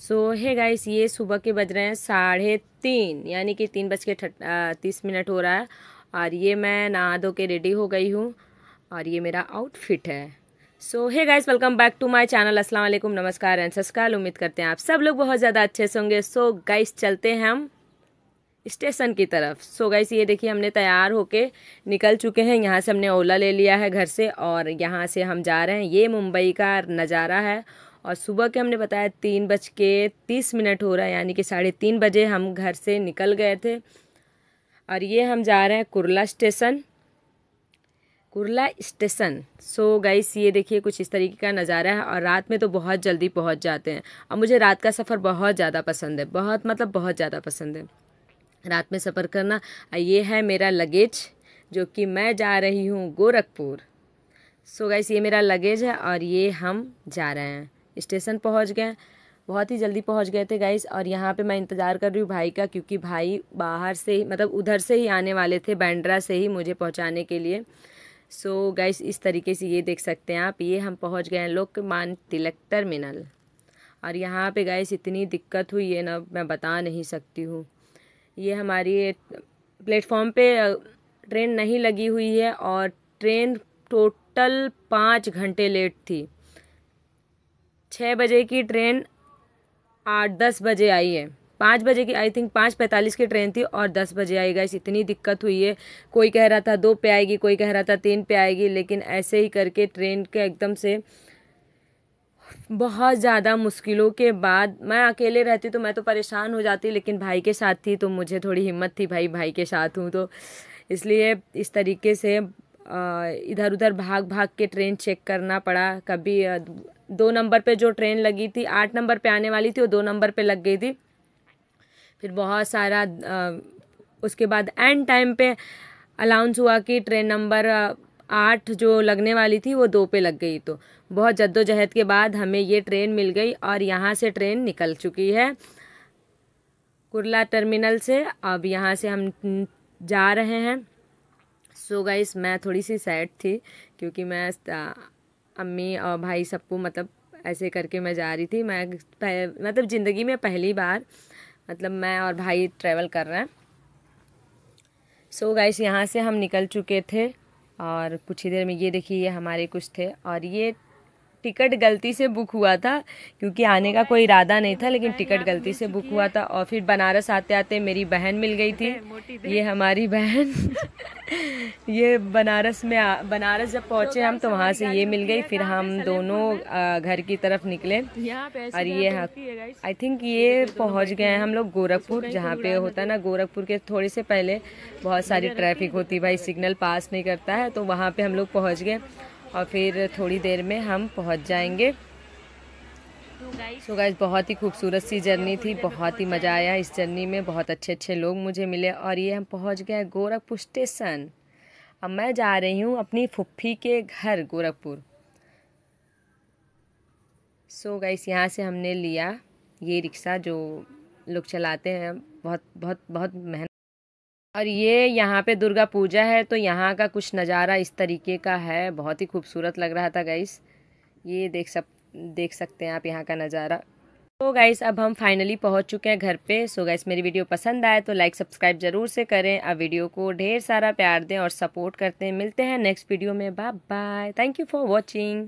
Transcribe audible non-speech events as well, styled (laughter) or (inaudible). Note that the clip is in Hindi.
सो है गाइस ये सुबह के बज रहे हैं साढ़े तीन यानी कि तीन बज के तीस मिनट हो रहा है और ये मैं नहा धो के रेडी हो गई हूँ और ये मेरा आउटफिट है so hi guys welcome back to my channel अस्सलाम वालेकुम नमस्कार एंड सस्काल उम्मीद करते हैं आप सब लोग बहुत ज़्यादा अच्छे से होंगे सो so, गाइस चलते हैं हम स्टेशन की तरफ सो so, गाइस ये देखिए हमने तैयार होके निकल चुके हैं यहाँ से हमने ओला ले लिया है घर से और यहाँ से हम जा रहे हैं ये मुंबई का नज़ारा है और सुबह के हमने बताया तीन बज के तीस मिनट हो रहा है यानी कि साढ़े तीन बजे हम घर से निकल गए थे और ये हम जा रहे हैं Kurla station Kurla station so so, guys ये देखिए कुछ इस तरीके का नज़ारा है और रात में तो बहुत जल्दी पहुंच जाते हैं और मुझे रात का सफ़र बहुत ज़्यादा पसंद है बहुत मतलब बहुत ज़्यादा पसंद है रात में सफ़र करना और ये है मेरा लगेज जो कि मैं जा रही हूँ गोरखपुर सो so, गाइस ये मेरा लगेज है और ये हम जा रहे हैं स्टेशन पहुँच गए बहुत ही जल्दी पहुंच गए थे गाइस और यहाँ पे मैं इंतज़ार कर रही हूँ भाई का क्योंकि भाई बाहर से ही मतलब उधर से ही आने वाले थे बैंड्रा से ही मुझे पहुँचाने के लिए सो so, गाइस इस तरीके से ये देख सकते हैं आप ये हम पहुँच गए हैं लोकमान तिलक टर्मिनल और यहाँ पे गाइस इतनी दिक्कत हुई है ना मैं बता नहीं सकती हूँ ये हमारी प्लेटफॉर्म पे ट्रेन नहीं लगी हुई है और ट्रेन टोटल पाँच घंटे लेट थी छः बजे की ट्रेन आठ दस बजे आई है पाँच बजे की आई थिंक पाँच पैंतालीस की ट्रेन थी और दस बजे आई गई इतनी दिक्कत हुई है कोई कह रहा था दो पे आएगी कोई कह रहा था तीन पे आएगी लेकिन ऐसे ही करके ट्रेन के एकदम से बहुत ज़्यादा मुश्किलों के बाद मैं अकेले रहती तो मैं तो परेशान हो जाती लेकिन भाई के साथ थी तो मुझे थोड़ी हिम्मत थी भाई भाई के साथ हूँ तो इसलिए इस तरीके से इधर उधर भाग भाग के ट्रेन चेक करना पड़ा कभी दो नंबर पे जो ट्रेन लगी थी आठ नंबर पे आने वाली थी वो दो नंबर पे लग गई थी फिर बहुत सारा उसके बाद एंड टाइम पे अलाउंस हुआ कि ट्रेन नंबर आठ जो लगने वाली थी वो दो पे लग गई तो बहुत जद्दोजहद के बाद हमें ये ट्रेन मिल गई और यहाँ से ट्रेन निकल चुकी है कुरला टर्मिनल से अब यहाँ से हम जा रहे हैं सो so गाइस मैं थोड़ी सी सैड थी क्योंकि मैं अम्मी और भाई सबको मतलब ऐसे करके मैं जा रही थी मैं मतलब ज़िंदगी में पहली बार मतलब मैं और भाई ट्रैवल कर रहे हैं सो so गाइस यहाँ से हम निकल चुके थे और कुछ ही देर में ये देखिए ये हमारे कुछ थे और ये टिकट गलती से बुक हुआ था क्योंकि आने का कोई इरादा नहीं था लेकिन टिकट गलती से बुक हुआ था और फिर बनारस आते आते मेरी बहन मिल गई थी ये हमारी बहन (laughs) ये बनारस में आ, बनारस जब पहुंचे हम तो वहां से ये मिल गई फिर हम दोनों घर की तरफ निकले और ये आई थिंक ये तो पहुँच गए हैं हम लोग गोरखपुर जहाँ पे होता है ना गोरखपुर के थोड़े से पहले बहुत सारी ट्रैफिक होती भाई सिग्नल पास नहीं करता है तो वहाँ पे हम लोग पहुँच गए और फिर थोड़ी देर में हम पहुंच जाएंगे सो गाइज बहुत ही खूबसूरत सी जर्नी थी बहुत ही मज़ा आया इस जर्नी में बहुत अच्छे अच्छे लोग मुझे मिले और ये हम पहुंच गए गोरखपुर स्टेशन अब मैं जा रही हूँ अपनी फुफ्फी के घर गोरखपुर सो गाइस यहाँ से हमने लिया ये रिक्शा जो लोग चलाते हैं बहुत बहुत बहुत मेहनत और ये यहाँ पे दुर्गा पूजा है तो यहाँ का कुछ नज़ारा इस तरीके का है बहुत ही खूबसूरत लग रहा था गाइस ये देख सक देख सकते हैं आप यहाँ का नज़ारा तो गाइस अब हम फाइनली पहुँच चुके हैं घर पे सो गाइस मेरी वीडियो पसंद आए तो लाइक सब्सक्राइब ज़रूर से करें और वीडियो को ढेर सारा प्यार दें और सपोर्ट करते हैं मिलते हैं नेक्स्ट वीडियो में bye bye thank you for watching